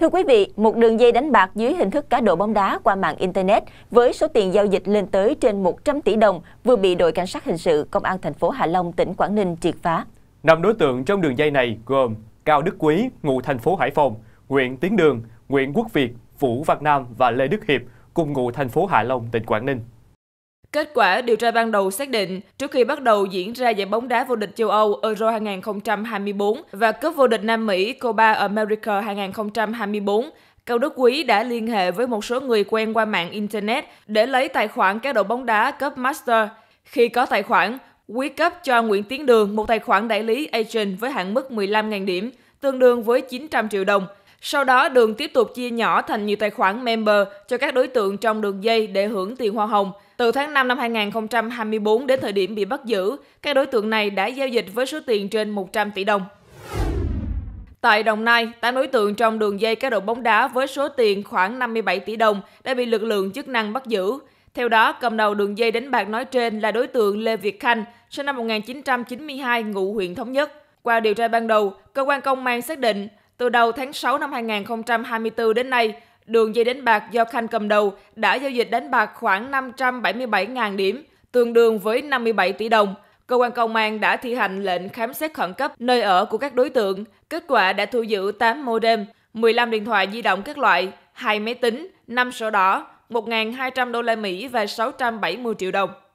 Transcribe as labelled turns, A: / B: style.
A: Thưa quý vị, một đường dây đánh bạc dưới hình thức cá độ bóng đá qua mạng Internet với số tiền giao dịch lên tới trên 100 tỷ đồng vừa bị đội cảnh sát hình sự Công an thành phố Hạ Long, tỉnh Quảng Ninh triệt phá.
B: Năm đối tượng trong đường dây này gồm Cao Đức Quý, ngụ thành phố Hải Phòng, Nguyễn Tiến Đường, Nguyễn Quốc Việt, Vũ Văn Nam và Lê Đức Hiệp, cùng ngụ thành phố Hạ Long, tỉnh Quảng Ninh.
C: Kết quả điều tra ban đầu xác định, trước khi bắt đầu diễn ra giải bóng đá vô địch châu Âu Euro 2024 và cúp vô địch Nam Mỹ Copa America 2024, Cao Đức Quý đã liên hệ với một số người quen qua mạng Internet để lấy tài khoản cá độ bóng đá cấp Master. Khi có tài khoản, Quý cấp cho Nguyễn Tiến Đường một tài khoản đại lý agent với hạn mức 15.000 điểm, tương đương với 900 triệu đồng – sau đó, Đường tiếp tục chia nhỏ thành nhiều tài khoản member cho các đối tượng trong đường dây để hưởng tiền hoa hồng. Từ tháng 5 năm 2024 đến thời điểm bị bắt giữ, các đối tượng này đã giao dịch với số tiền trên 100 tỷ đồng. Tại Đồng Nai, 8 đối tượng trong đường dây cá độ bóng đá với số tiền khoảng 57 tỷ đồng đã bị lực lượng chức năng bắt giữ. Theo đó, cầm đầu đường dây đánh bạc nói trên là đối tượng Lê Việt Khanh, sinh năm 1992, ngụ huyện Thống Nhất. Qua điều tra ban đầu, cơ quan công an xác định từ đầu tháng 6 năm 2024 đến nay, đường dây đánh bạc do Khanh cầm đầu đã giao dịch đánh bạc khoảng 577.000 điểm, tương đương với 57 tỷ đồng. Cơ quan công an đã thi hành lệnh khám xét khẩn cấp nơi ở của các đối tượng. Kết quả đã thu giữ 8 modem, 15 điện thoại di động các loại, 2 máy tính, 5 sổ đỏ, 1.200 đô la Mỹ và 670 triệu đồng.